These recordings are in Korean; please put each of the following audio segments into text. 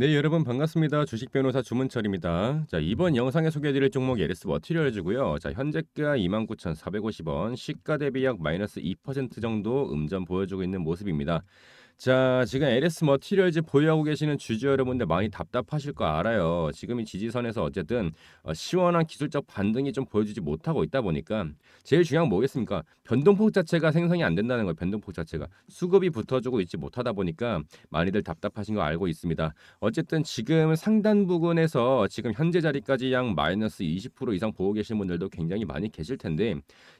네, 여러분 반갑습니다. 주식 변호사 주문철입니다. 자, 이번 영상에 소개해드릴 종목 LS 머티리얼즈고요. 자, 현재가 29,450원, 시가 대비 약 마이너스 2% 정도 음전 보여주고 있는 모습입니다. 자, 지금 LS 머티리얼즈 보유하고 계시는 주주 여러분들 많이 답답하실 거 알아요. 지금 이 지지선에서 어쨌든 어, 시원한 기술적 반등이 좀 보여주지 못하고 있다 보니까 제일 중요한 건 뭐겠습니까? 변동폭 자체가 생성이 안 된다는 거예요. 변동폭 자체가 수급이 붙어주고 있지 못하다 보니까 많이들 답답하신 거 알고 있습니다. 어쨌든 지금 상단 부근에서 지금 현재 자리까지 양 마이너스 20% 이상 보고 계신 분들도 굉장히 많이 계실 텐데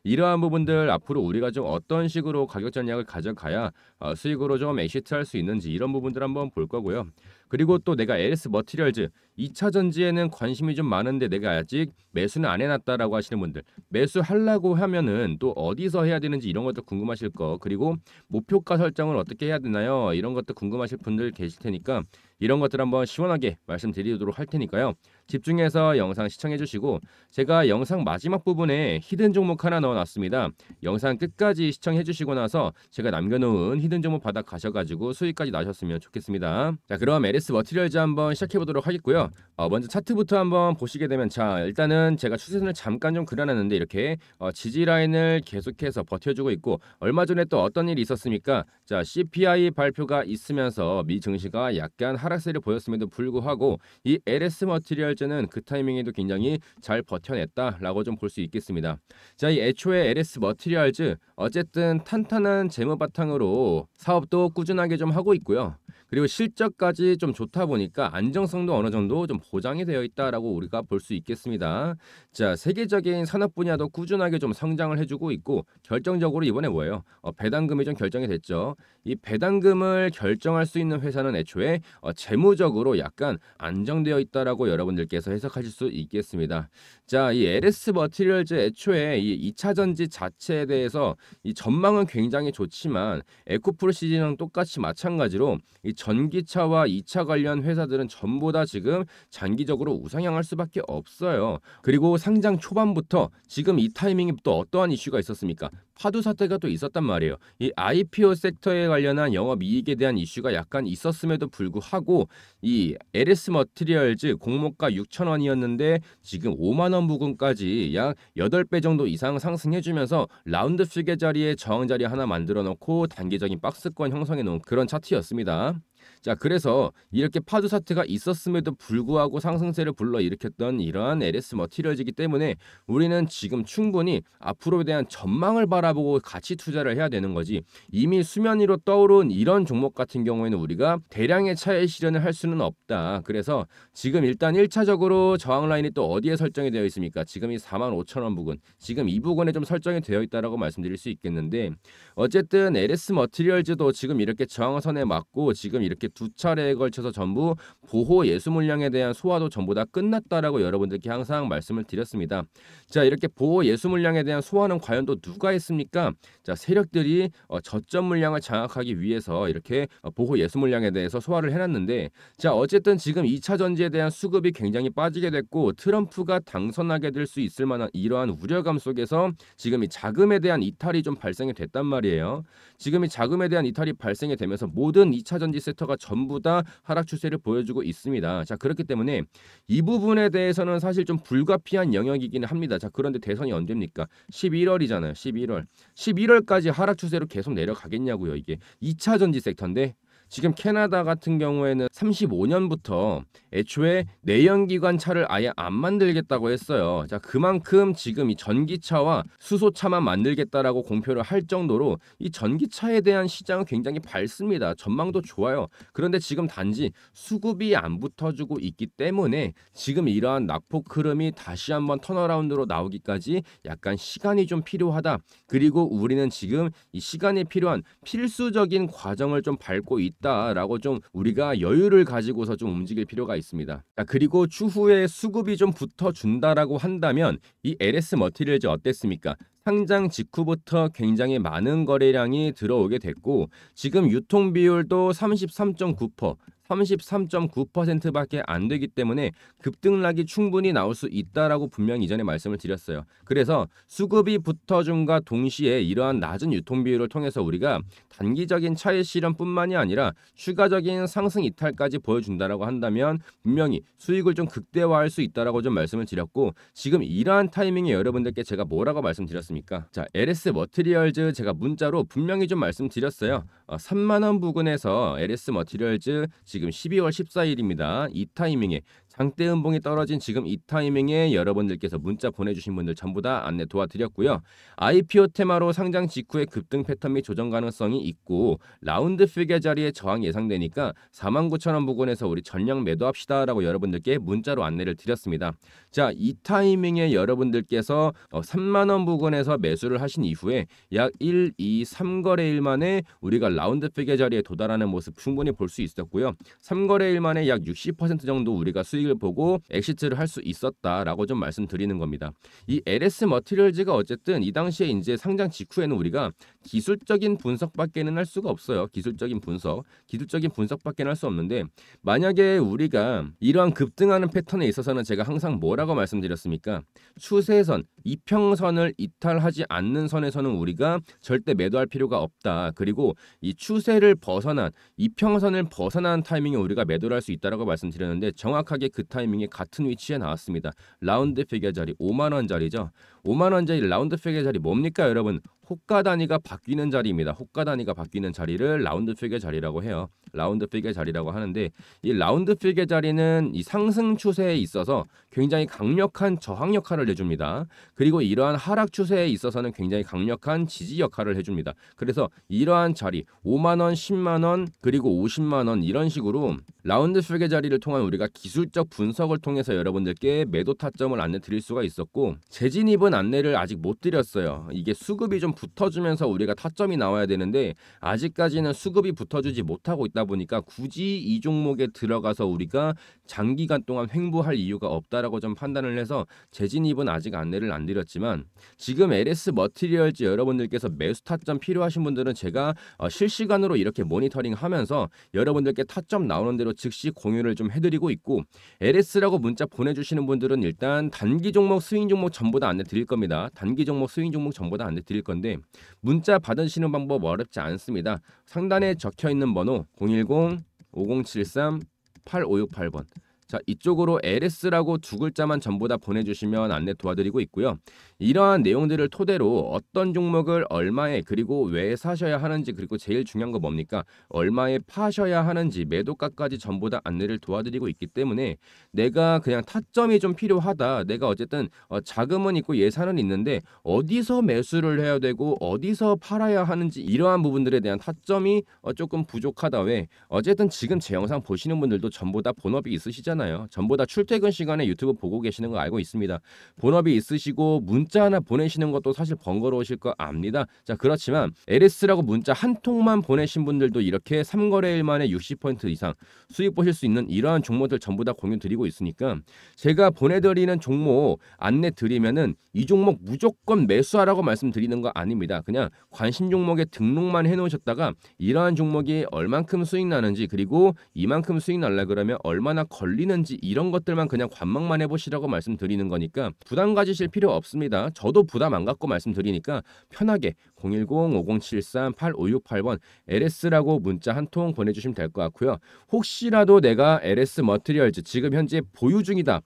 이러한 부분들 앞으로 우리가 좀 어떤 식으로 가격 전략을 가져가야 어, 수익으로 좀 시트할 수 있는지 이런 부분들 한번 볼 거고요. 그리고 또 내가 LS 머티리얼즈 2차 전지에는 관심이 좀 많은데 내가 아직 매수는 안 해놨다라고 하시는 분들 매수하려고 하면은 또 어디서 해야 되는지 이런 것도 궁금하실 거 그리고 목표가 설정을 어떻게 해야 되나요? 이런 것도 궁금하실 분들 계실 테니까 이런 것들 한번 시원하게 말씀드리도록 할 테니까요. 집중해서 영상 시청해주시고 제가 영상 마지막 부분에 히든 종목 하나 넣어놨습니다. 영상 끝까지 시청해주시고 나서 제가 남겨놓은 히든 종목 바닥 가셔가지고 수익까지 나셨으면 좋겠습니다. 자 그럼 LS 머티리얼즈 한번 시작해보도록 하겠고요. 어, 먼저 차트부터 한번 보시게 되면 자 일단은 제가 추세선을 잠깐 좀 그려놨는데 이렇게 어, 지지라인을 계속해서 버텨주고 있고 얼마 전에 또 어떤 일이 있었습니까? 자 CPI 발표가 있으면서 미 증시가 약간 하락세를 보였음에도 불구하고 이 LS 머티리얼 즈 현재는그 타이밍에도 굉장히 잘 버텨냈다라고 좀 볼 수 있겠습니다. 자, 이 애초에 LS 머티리얼즈 어쨌든 탄탄한 재무 바탕으로 사업도 꾸준하게 좀 하고 있고요. 그리고 실적까지 좀 좋다 보니까 안정성도 어느 정도 좀 보장이 되어 있다라고 우리가 볼 수 있겠습니다. 자, 세계적인 산업 분야도 꾸준하게 좀 성장을 해주고 있고 결정적으로 이번에 뭐예요? 어, 배당금이 좀 결정이 됐죠. 이 배당금을 결정할 수 있는 회사는 애초에 어, 재무적으로 약간 안정되어 있다라고 여러분들께서 해석하실 수 있겠습니다. 자, 이 LS 머티리얼즈 애초에 이 2차 전지 자체에 대해서 이 전망은 굉장히 좋지만 에코프로 시즌은 똑같이 마찬가지로 이 전기차와 2차 관련 회사들은 전부 다 지금 장기적으로 우상향할 수밖에 없어요. 그리고 상장 초반부터 지금 이 타이밍이 또 어떠한 이슈가 있었습니까? 파도 사태가 또 있었단 말이에요. 이 IPO 섹터에 관련한 영업 이익에 대한 이슈가 약간 있었음에도 불구하고 이 LS 머트리얼즈 공모가 6천 원이었는데 지금 5만 원 부근까지 약 8배 정도 이상 상승해 주면서 라운드 수계 자리에 저항 자리 하나 만들어 놓고 단기적인 박스권 형성해 놓은 그런 차트였습니다. 자, 그래서 이렇게 파도 사태가 있었음에도 불구하고 상승세를 불러일으켰던 이러한 LS 머티리얼이기 즈 때문에 우리는 지금 충분히 앞으로에 대한 전망을 바라보고 같이 투자를 해야 되는 거지. 이미 수면 위로 떠오른 이런 종목 같은 경우에는 우리가 대량의 차의 실현을 할 수는 없다. 그래서 지금 일단 1차적으로 저항 라인이 또 어디에 설정이 되어 있습니까? 지금 이 45,000원 부근. 지금 이 부근에 좀 설정이 되어 있다라고 말씀드릴 수 있겠는데 어쨌든 LS 머티리얼즈도 지금 이렇게 저항선에 맞고 지금 이렇게 두 차례에 걸쳐서 전부 보호 예수 물량에 대한 소화도 전부 다 끝났다라고 여러분들께 항상 말씀을 드렸습니다. 자 이렇게 보호 예수 물량에 대한 소화는 과연 또 누가 했습니까? 자 세력들이 어, 저점 물량을 장악하기 위해서 이렇게 어, 보호 예수 물량에 대해서 소화를 해놨는데 자 어쨌든 지금 2차 전지에 대한 수급이 굉장히 빠지게 됐고 트럼프가 당선하게 될 수 있을 만한 이러한 우려감 속에서 지금 이 자금에 대한 이탈이 좀 발생이 됐단 말이에요. 지금 이 자금에 대한 이탈이 발생이 되면서 모든 2차 전지 세터가 전부 다 하락 추세를 보여주고 있습니다. 자 그렇기 때문에 이 부분에 대해서는 사실 좀 불가피한 영역이기는 합니다. 자 그런데 대선이 언제입니까? 11월이잖아요. 11월. 11월까지 하락 추세로 계속 내려가겠냐고요. 이게 2차 전지 섹터인데 지금 캐나다 같은 경우에는 35년부터 애초에 내연기관 차를 아예 안 만들겠다고 했어요. 자, 그만큼 지금 이 전기차와 수소차만 만들겠다라고 공표를 할 정도로 이 전기차에 대한 시장은 굉장히 밝습니다. 전망도 좋아요. 그런데 지금 단지 수급이 안 붙어주고 있기 때문에 지금 이러한 낙폭 흐름이 다시 한번 턴어라운드로 나오기까지 약간 시간이 좀 필요하다. 그리고 우리는 지금 이 시간이 필요한 필수적인 과정을 좀 밟고 있다. 있다라고 좀 우리가 여유를 가지고서 좀 움직일 필요가 있습니다. 자, 그리고 추후에 수급이 좀 붙어준다라고 한다면 이 LS 머티리얼즈 어땠습니까? 상장 직후부터 굉장히 많은 거래량이 들어오게 됐고 지금 유통 비율도 33.9%, 33.9%밖에 안 되기 때문에 급등락이 충분히 나올 수 있다라고 분명 히 이전에 말씀을 드렸어요. 그래서 수급이 붙어줌과 동시에 이러한 낮은 유통 비율을 통해서 우리가 단기적인 차익 실현뿐만이 아니라 추가적인 상승 이탈까지 보여준다라고 한다면 분명히 수익을 좀 극대화할 수 있다라고 좀 말씀을 드렸고 지금 이러한 타이밍에 여러분들께 제가 뭐라고 말씀드렸습니까? 자, LS 머티리얼즈 제가 문자로 분명히 좀 말씀드렸어요. 어, 3만 원 부근에서 LS 머티리얼즈 지금 지금 12월 14일입니다. 이 타이밍에 장대 음봉이 떨어진 지금 이 타이밍에 여러분들께서 문자 보내주신 분들 전부 다 안내 도와드렸고요. IPO 테마로 상장 직후에 급등 패턴 및 조정 가능성이 있고 라운드 피겨 자리에 저항 예상되니까 49,000원 부근에서 우리 전량 매도합시다 라고 여러분들께 문자로 안내를 드렸습니다. 자, 이 타이밍에 여러분들께서 3만원 어, 부근에서 매수를 하신 이후에 약 1, 2, 3거래일 만에 우리가 라운드 피겨 자리에 도달하는 모습 충분히 볼 수 있었고요. 3거래일 만에 약 60% 정도 우리가 수익 수익을 보고 엑시트를 할 수 있었다라고 좀 말씀드리는 겁니다. 이 LS 머티리얼즈가 어쨌든 이 당시에 이제 상장 직후에는 우리가 기술적인 분석밖에는 할 수가 없어요. 기술적인 분석, 기술적인 분석밖에 는할 수 없는데 만약에 우리가 이러한 급등하는 패턴에 있어서는 제가 항상 뭐라고 말씀드렸습니까? 추세선, 이평선을 이탈하지 않는 선에서는 우리가 절대 매도할 필요가 없다. 그리고 이 추세를 벗어난 이평선을 벗어난 타이밍에 우리가 매도를 할수 있다라고 말씀드렸는데 정확하게 그 타이밍에 같은 위치에 나왔습니다. 라운드 피겨 자리 5만 원 자리죠. 5만 원짜리 라운드 팩의 자리 뭡니까 여러분? 호가 단위가 바뀌는 자리입니다. 호가 단위가 바뀌는 자리를 라운드 픽의 자리라고 해요. 라운드 픽의 자리라고 하는데 이 라운드 픽의 자리는 이 상승 추세에 있어서 굉장히 강력한 저항 역할을 해줍니다. 그리고 이러한 하락 추세에 있어서는 굉장히 강력한 지지 역할을 해줍니다. 그래서 이러한 자리 5만 원, 10만 원, 그리고 50만 원 이런 식으로 라운드 픽의 자리를 통한 우리가 기술적 분석을 통해서 여러분들께 매도 타점을 안내 드릴 수가 있었고 재진입은 정확한 안내를 아직 못 드렸어요. 이게 수급이 좀 붙어주면서 우리가 타점이 나와야 되는데 아직까지는 수급이 붙어주지 못하고 있다 보니까 굳이 이 종목에 들어가서 우리가 장기간 동안 횡보할 이유가 없다라고 좀 판단을 해서 재진입은 아직 안내를 안 드렸지만 지금 LS 머티리얼즈 여러분들께서 매수 타점 필요하신 분들은 제가 어, 실시간으로 이렇게 모니터링 하면서 여러분들께 타점 나오는 대로 즉시 공유를 좀 해드리고 있고 LS라고 문자 보내주시는 분들은 일단 단기 종목 스윙 종목 전부 다 안내 드릴 드릴 겁니다. 단기 종목, 스윙 종목 전부 다 안내 드릴 건데 문자 받으시는 방법 어렵지 않습니다. 상단에 적혀 있는 번호 010 5073 8568번 자, 이쪽으로 ls라고 두 글자만 전부 다 보내주시면 안내 도와드리고 있고요. 이러한 내용들을 토대로 어떤 종목을 얼마에 그리고 왜 사셔야 하는지 그리고 제일 중요한 거 뭡니까? 얼마에 파셔야 하는지 매도가까지 전부 다 안내를 도와드리고 있기 때문에 내가 그냥 타점이 좀 필요하다. 내가 어쨌든 어, 자금은 있고 예산은 있는데 어디서 매수를 해야 되고 어디서 팔아야 하는지 이러한 부분들에 대한 타점이 어, 조금 부족하다. 왜 어쨌든 지금 제 영상 보시는 분들도 전부 다 본업이 있으시잖아요. 하잖아요. 전부 다 출퇴근 시간에 유튜브 보고 계시는 거 알고 있습니다. 본업이 있으시고 문자 하나 보내시는 것도 사실 번거로우실 거 압니다. 자 그렇지만 LS라고 문자 한 통만 보내신 분들도 이렇게 3거래일 만에 60% 이상 수익 보실 수 있는 이러한 종목들 전부 다 공유 드리고 있으니까 제가 보내드리는 종목 안내 드리면은 이 종목 무조건 매수하라고 말씀드리는 거 아닙니다. 그냥 관심 종목에 등록만 해놓으셨다가 이러한 종목이 얼만큼 수익 나는지 그리고 이만큼 수익 날라 그러면 얼마나 걸리는 풀리는지 이런 것들만 그냥 관망만 해보시라고 말씀드리는 거니까 부담 가지실 필요 없습니다. 저도 부담 안 갖고 말씀드리니까 편하게 010-5073-8568번 LS라고 문자 한 통 보내주시면 될 것 같고요. 혹시라도 내가 LS 머트리얼즈 지금 현재 보유 중이다.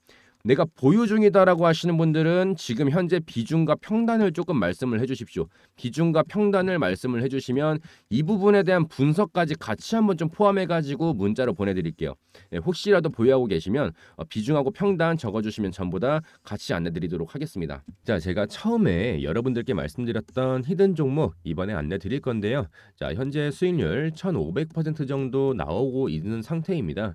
내가 보유 중이다라고 하시는 분들은 지금 현재 비중과 평단을 조금 말씀을 해주십시오. 비중과 평단을 말씀을 해주시면 이 부분에 대한 분석까지 같이 한번 좀 포함해가지고 문자로 보내드릴게요. 네, 혹시라도 보유하고 계시면 어, 비중하고 평단 적어주시면 전부 다 같이 안내드리도록 하겠습니다. 자, 제가 처음에 여러분들께 말씀드렸던 히든 종목 이번에 안내드릴 건데요. 자, 현재 수익률 1,500% 정도 나오고 있는 상태입니다.